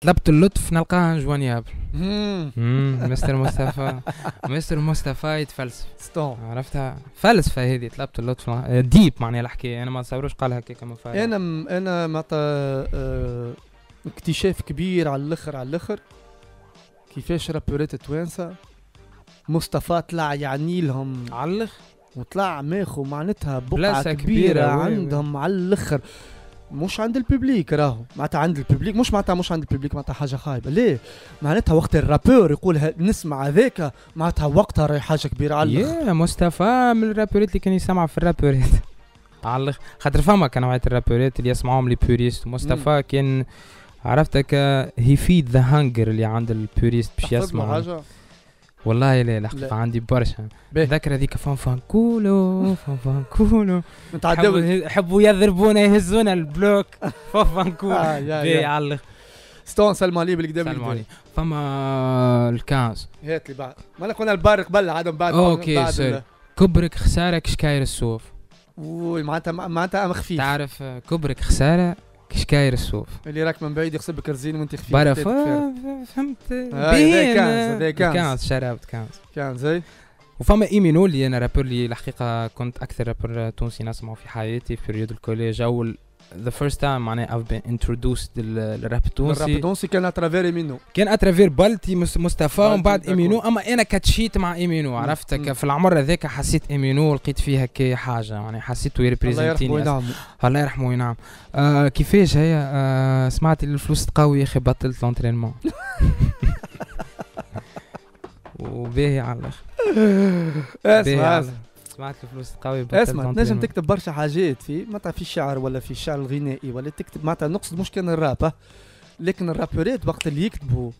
طلبت اللطف نلقاه جوانيابل مستر مصطفى مستر مصطفى يتفلسف ستون عرفتها فلسفه هذه طلبت اللطف آه، ديب معناها الحكايه انا ما نصوروش قالها هكاك ما انا م... انا معناتها آه، اكتشاف كبير على الاخر على الاخر كيفاش رابورات التوانسه مصطفى طلع يعني لهم على الاخر وطلع ماخو معناتها بقعه كبيره, كبيرة عندهم على الاخر مش عند الببليك راهو معناتها عند الببليك مش معناتها مش عند الببليك معناتها حاجه خايبه ليه معناتها وقت الرابور يقول نسمع هذاك معناتها وقتها راهي حاجه كبيره على يا مصطفى من الرابورات اللي كان يسمع في الرابورات على خاطر فما كان نوعيه الرابورات اللي يسمعوهم لي بوريست مصطفى كان عرفتك فيد ذا هانجر اللي عند البوريست باش يسمع حاجه والله لا الحقيقه عندي برشا ذيك هذيك فان كولو فان فان كولو نتعداو يحبوا يضربونا يهزونا البلوك فان فان كولو على ستون عليه بالقدام بالكدا عليه فما الكاز هات لي بعد ما كنا البار قبل عاد من بعد اوكي كبرك خساره كشكاير السوف وي معناتها معناتها ام خفيف تعرف كبرك خساره كشكاير الشوف اللي راك من بعيد يغسل بك الزين وانت خفيف بارا طيب فهمت آه، باين كانز هذا كانز كانز اوت كانز كانز اي وفما ايمينو اللي انا رابور اللي الحقيقه كنت اكثر رابور تونسي نسمعه في حياتي في بيريود الكوليج او ذا فيرست تايم معناها I've been introduced للراب التونسي الراب التونسي كان اترافير امينو كان اترافير بلتي مصطفى ومن بعد امينو اما انا كاتشيت مع امينو عرفتك في العمر هذاك حسيت امينو لقيت فيه هكا حاجه يعني حسيته يريبريزنتيني الله يرحمه وينعم الله يرحمه وينعم آه، كيفاش هي آه، سمعت الفلوس تقوي يا اخي بطلت لونترينمون وباهي على الاخر اسمع سمعت الفلوس قوي اسمع تنجم تكتب برشا حاجات في ما في الشعر ولا في الشعر الغنائي ولا تكتب معناتها نقصد مش كان الراب لكن الرابورات وقت اللي يكتبوا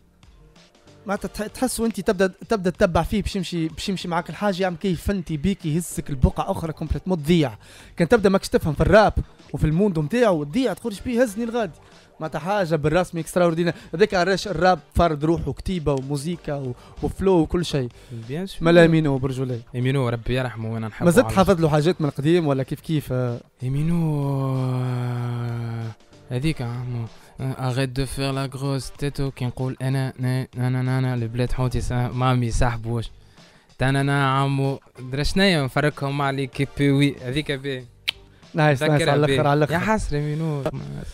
معناتها تحسوا انت تبدا تبدا تتبع فيه باش يمشي باش يمشي معاك الحاجه يعمل كيف انت بيك يهزك البقعه اخرى كومبليتمون تضيع كان تبدا ماكش تفهم في الراب وفي الموندو نتاعو تضيع تقولش بيه هزني الغادي معناتها حاجه بالرسمي اكسترا اوردينا هذاك علاش الراب فرد روحه كتيبه وموزيكا وفلو وكل شيء بيان سور مالا امينو برجولي امينو ربي يرحمه وانا نحبه مازلت حافظ له حاجات من القديم ولا كيف كيف امينو آه، هذيك اريت دو فير لا غروس تيتو كي نقول انا انا انا البلاد حوتي مامي صاحبوش تانا انا عمو درا شنايا نفرقهم مع ليكيب وي هذيك باهي نايس نايس على الاخر على الاخر يا حسري منو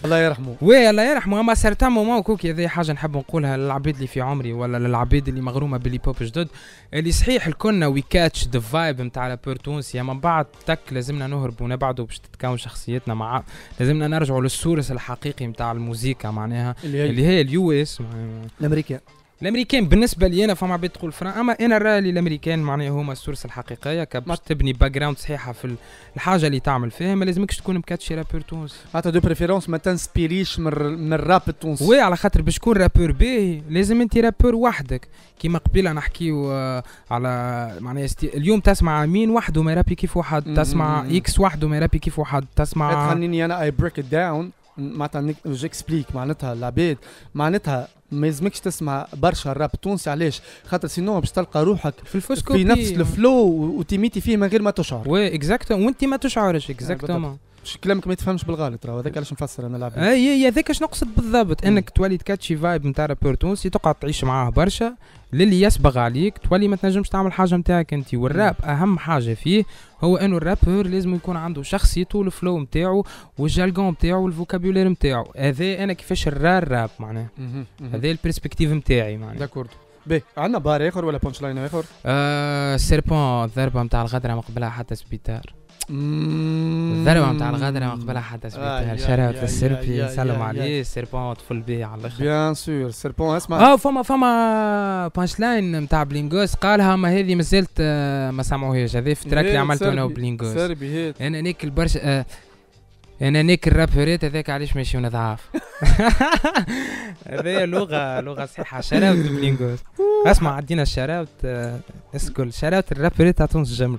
الله يرحمه وي الله يرحمه اما سيرتان مومون كوكي هذه حاجه نحب نقولها للعبيد اللي في عمري ولا للعبيد اللي مغرومه باللي بوب جدد اللي صحيح الكلنا وي كاتش ذا فايب نتاع لابور تونسي من بعد تك لازمنا نهرب ونبعدوا باش تتكون شخصيتنا مع لازمنا نرجعوا للسورس الحقيقي نتاع الموسيقى معناها اللي هي, اليو اس الامريكان الامريكان بالنسبه لي انا فما عباد تقول فرا اما انا راه الامريكان معناها هما السورس الحقيقيه باش تبني باك جراوند صحيحه في الحاجه اللي تعمل فيها ما لازمكش تكون مكاتشي رابور تونسي حتى دو بريفيرونس ما تنسبيريش من, من الراب التونسي وي على خاطر باش تكون رابور باهي لازم انت رابور وحدك كيما قبيله نحكيو آه، على معناها استي... اليوم تسمع مين وحده ما يرابي كيف واحد تسمع اكس وحده ما يرابي كيف واحد تسمع إيه، خليني انا اي بريك داون معناتها جيكسبليك معناتها العباد معناتها ما يلزمكش تسمع برشا الراب التونسي علاش خاطر سينو باش تلقى روحك في الفوسكوبي في نفس الفلو وتيميتي فيه من غير ما تشعر وي اكزاكتومون وانت ما تشعرش اكزاكتومون يعني كلامك ما يتفهمش بالغلط راه هذاك علاش نفسر انا لعبت اي آه، اي هذاك اش نقصد بالضبط انك تولي تكاتشي فايب نتاع رابور تونسي تقعد تعيش معاه برشا للي يسبغ عليك تولي ما تنجمش تعمل حاجه نتاعك انت والراب اهم حاجه فيه هو انه الرابور لازم يكون عنده شخصيته والفلو نتاعو والجالجون نتاعو والفوكابولير نتاعو هذا انا كيفاش نرى الراب معناه هذا البرسبكتيف نتاعي معناه داكورد بي عندنا بار اخر ولا بونش لاين اخر آه سيربون الضربه نتاع الغدره ما قبلها حتى سبيتار الذروه نتاع الغادره من قبل حتى آه، سميتها شراوت السربي سلم عليه سيربون تفل به على الاخر بيان سور سيربون اسمع اه فما فما بانش لاين نتاع بلينغوس قالها ما هذه مازالت آه، ما سمعوهاش هذا في التراك اللي عملته انا وبلينغوس انا ناكل برشا آه، انا نيك الرابرات هذاك علاش ماشي ضعاف هذه لغه لغه صحيحه شراوت بلينغوس اسمع عدينا الشراوت اسكل شراوت الرابرات تاع تونس الجمل